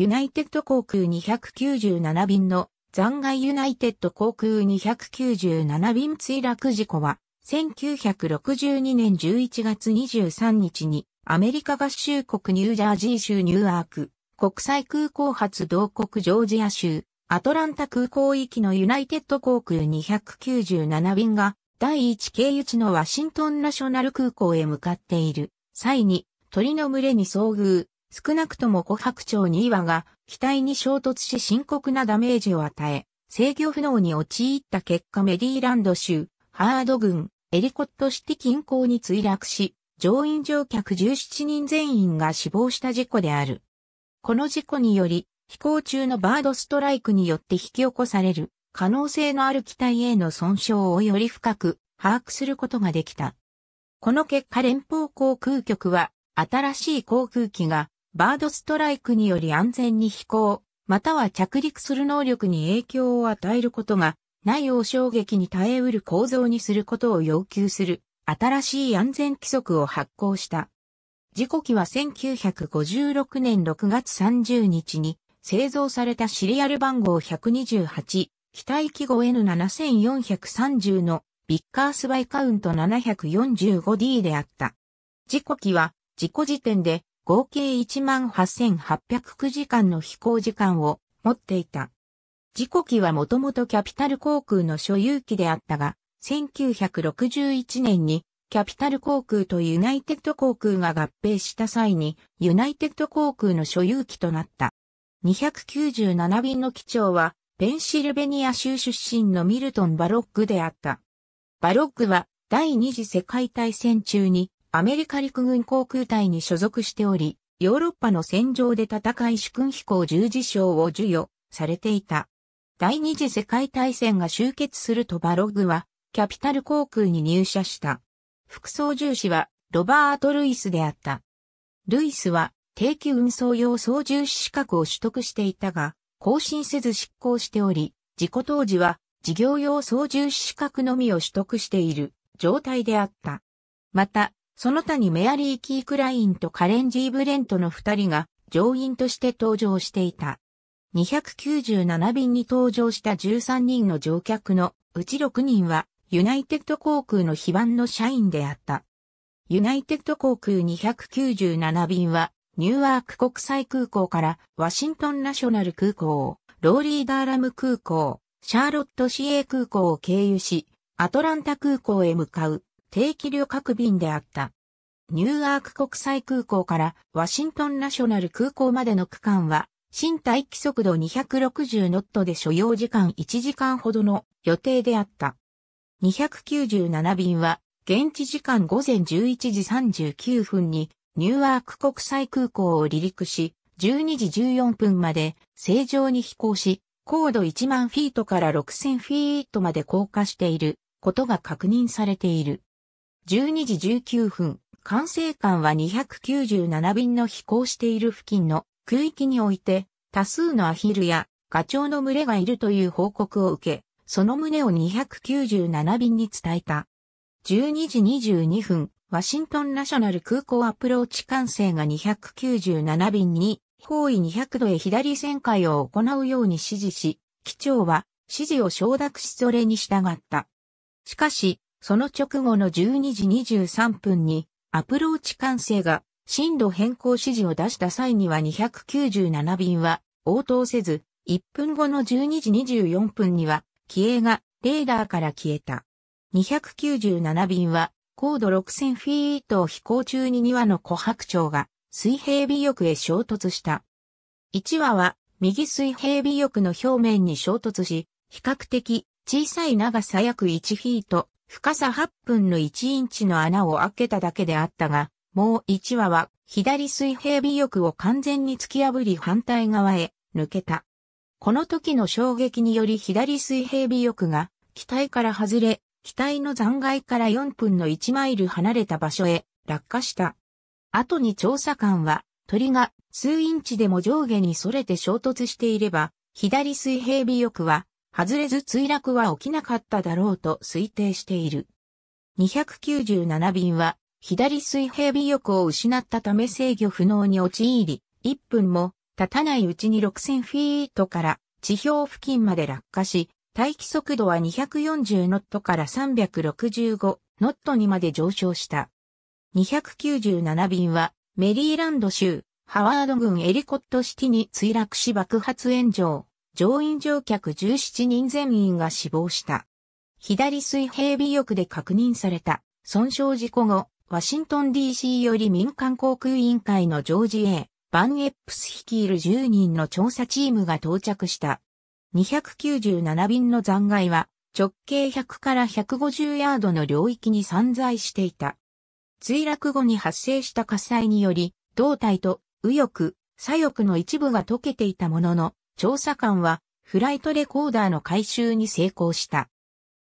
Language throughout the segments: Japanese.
ユナイテッド航空297便の残骸ユナイテッド航空297便墜落事故は、1962年11月23日にアメリカ合衆国ニュージャージー州ニューアーク国際空港発同国ジョージア州アトランタ空港域のユナイテッド航空297便が第1経由地のワシントンナショナル空港へ向かっている際に鳥の群れに遭遇少なくとも琥珀町2岩が機体に衝突し深刻なダメージを与え、制御不能に陥った結果メリーランド州、ハード郡、エリコットシティ近郊に墜落し、乗員乗客17人全員が死亡した事故である。この事故により、飛行中のバードストライクによって引き起こされる可能性のある機体への損傷をより深く把握することができた。この結果連邦航空局は新しい航空機がバードストライクにより安全に飛行、または着陸する能力に影響を与えることが、内応衝撃に耐えうる構造にすることを要求する、新しい安全規則を発行した。事故機は1956年6月30日に製造されたシリアル番号128、機体記号 N7430 のビッカースバイカウント 745D であった。事故機は事故時点で合計18,809時間の飛行時間を持っていた。事故機はもともとキャピタル航空の所有機であったが、1961年にキャピタル航空とユナイテッド航空が合併した際にユナイテッド航空の所有機となった。297便の機長はペンシルベニア州出身のミルトン・バロックであった。バロックは第二次世界大戦中にアメリカ陸軍航空隊に所属しており、ヨーロッパの戦場で戦い主君飛行十字章を授与されていた。第二次世界大戦が終結するとバログは、キャピタル航空に入社した。副操縦士は、ロバート・ルイスであった。ルイスは、定期運送用操縦士資格を取得していたが、更新せず執行しており、事故当時は、事業用操縦士資格のみを取得している状態であった。また、その他にメアリー・キー・クラインとカレン・ジー・ブレントの二人が乗員として登場していた。297便に登場した13人の乗客のうち6人はユナイテッド航空の非番の社員であった。ユナイテッド航空297便はニューワーク国際空港からワシントンナショナル空港、ローリーダーラム空港、シャーロット市営空港を経由し、アトランタ空港へ向かう定期旅客便であった。ニューアーク国際空港からワシントンナショナル空港までの区間は、新待機速度260ノットで所要時間1時間ほどの予定であった。297便は、現地時間午前11時39分に、ニューアーク国際空港を離陸し、12時14分まで正常に飛行し、高度1万フィートから6000フィートまで降下していることが確認されている。12時19分、管制官は297便の飛行している付近の空域において、多数のアヒルやガチョウの群れがいるという報告を受け、その旨を297便に伝えた。12時22分、ワシントンナショナル空港アプローチ管制が297便に、方位200度へ左旋回を行うように指示し、機長は指示を承諾しそれに従った。しかし、その直後の12時23分にアプローチ管制が進路変更指示を出した際には297便は応答せず、1分後の12時24分には機影がレーダーから消えた。297便は高度6000フィートを飛行中に2羽の琥珀鳥が水平尾翼へ衝突した。1羽は右水平尾翼の表面に衝突し、比較的小さい長さ約1フィート深さ8分の1インチの穴を開けただけであったが、もう1羽は左水平尾翼を完全に突き破り反対側へ抜けた。この時の衝撃により左水平尾翼が機体から外れ、機体の残骸から4分の1マイル離れた場所へ落下した。後に調査官は鳥が数インチでも上下に逸れて衝突していれば、左水平尾翼は外れず墜落は起きなかっただろうと推定している。297便は左水平尾翼を失ったため制御不能に陥り、1分も経たないうちに6000フィートから地表付近まで落下し、待機速度は240ノットから365ノットにまで上昇した。297便はメリーランド州ハワード郡エリコットシティに墜落し爆発炎上。乗員乗客17人全員が死亡した。左水平尾翼で確認された損傷事故後、ワシントン DC より民間航空委員会のジョージ A. バンエップス率いる10人の調査チームが到着した。297便の残骸は直径100から150ヤードの領域に散在していた。墜落後に発生した火災により、胴体と右翼、左翼の一部が溶けていたものの、調査官はフライトレコーダーの回収に成功した。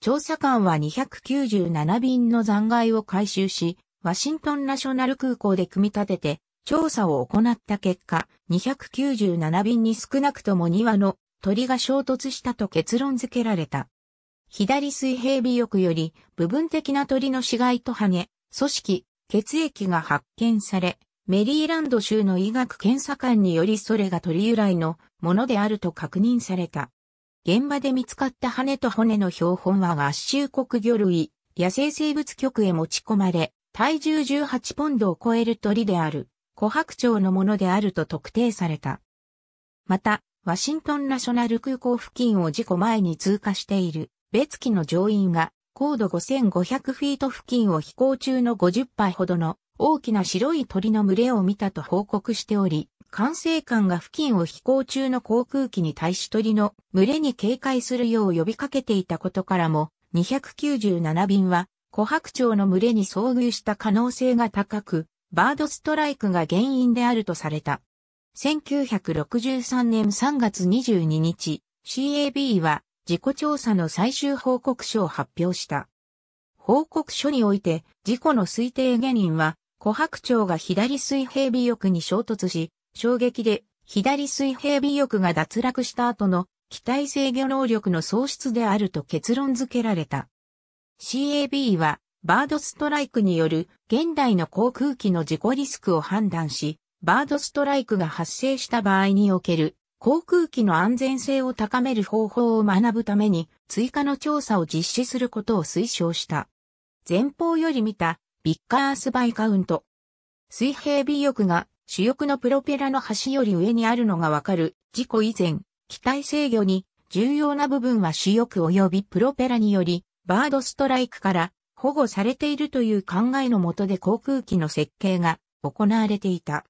調査官は297便の残骸を回収し、ワシントンナショナル空港で組み立てて調査を行った結果、297便に少なくとも2羽の鳥が衝突したと結論付けられた。左水平尾翼より部分的な鳥の死骸と羽、組織、血液が発見され、メリーランド州の医学検査官によりそれが鳥由来のものであると確認された。現場で見つかった羽と骨の標本は合衆国魚類、野生生物局へ持ち込まれ、体重18ポンドを超える鳥である、琥珀鳥のものであると特定された。また、ワシントンナショナル空港付近を事故前に通過している、別機の乗員が、高度5500フィート付近を飛行中の50杯ほどの大きな白い鳥の群れを見たと報告しており、管制官が付近を飛行中の航空機に対し鳥の群れに警戒するよう呼びかけていたことからも、297便は琥珀鳥の群れに遭遇した可能性が高く、バードストライクが原因であるとされた。1963年3月22日、CAB は事故調査の最終報告書を発表した。報告書において事故の推定原因は琥珀鳥が左水平尾翼に衝突し、衝撃で左水平尾翼が脱落した後の機体制御能力の喪失であると結論付けられた。CAB はバードストライクによる現代の航空機の事故リスクを判断し、バードストライクが発生した場合における航空機の安全性を高める方法を学ぶために追加の調査を実施することを推奨した。前方より見たビッカースバイカウント。水平尾翼が主翼のプロペラの端より上にあるのがわかる事故以前、機体制御に重要な部分は主翼及びプロペラによりバードストライクから保護されているという考えのもとで航空機の設計が行われていた。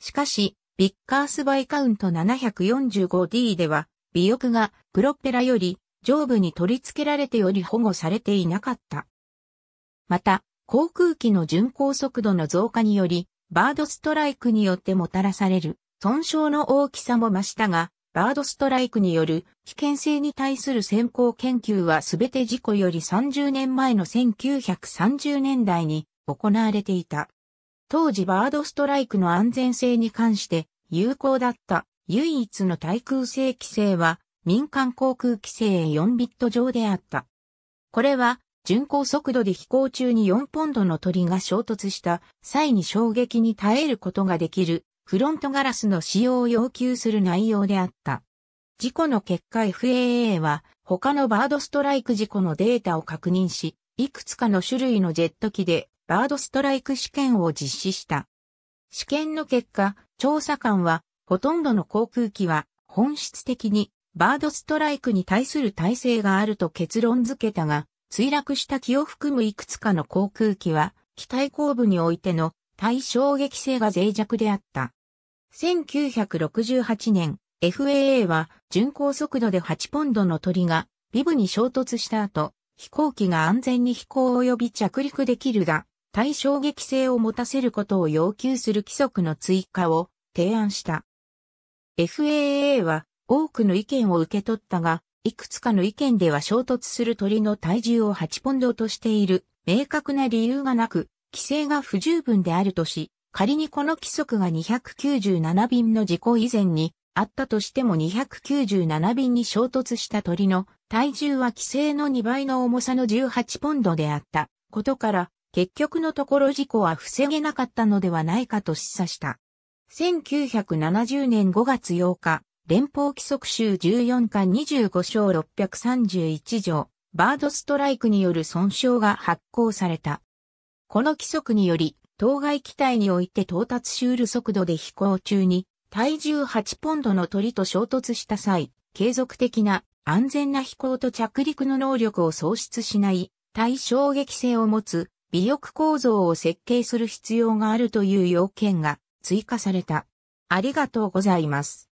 しかし、ビッカースバイカウント 745D では、尾翼がプロペラより上部に取り付けられており保護されていなかった。また、航空機の巡航速度の増加により、バードストライクによってもたらされる損傷の大きさも増したが、バードストライクによる危険性に対する先行研究は全て事故より30年前の1930年代に行われていた。当時バードストライクの安全性に関して有効だった唯一の対空性規制は民間航空規制4ビット上であった。これは巡航速度で飛行中に4ポンドの鳥が衝突した際に衝撃に耐えることができるフロントガラスの使用を要求する内容であった。事故の結果 FAA は他のバードストライク事故のデータを確認し、いくつかの種類のジェット機でバードストライク試験を実施した。試験の結果、調査官はほとんどの航空機は本質的にバードストライクに対する体制があると結論付けたが、墜落した木を含むいくつかの航空機は、機体後部においての対衝撃性が脆弱であった。1968年、FAA は巡航速度で8ポンドの鳥がビブに衝突した後、飛行機が安全に飛行及び着陸できるが、対衝撃性を持たせることを要求する規則の追加を提案した。FAA は多くの意見を受け取ったが、いくつかの意見では衝突する鳥の体重を8ポンドとしている、明確な理由がなく、規制が不十分であるとし、仮にこの規則が297便の事故以前にあったとしても297便に衝突した鳥の体重は規制の2倍の重さの18ポンドであったことから、結局のところ事故は防げなかったのではないかと示唆した。1970年5月8日、連邦規則集14巻25章631条、バードストライクによる損傷が発行された。この規則により、当該機体において到達し得る速度で飛行中に、体重8ポンドの鳥と衝突した際、継続的な安全な飛行と着陸の能力を喪失しない、対衝撃性を持つ、尾翼構造を設計する必要があるという要件が追加された。ありがとうございます。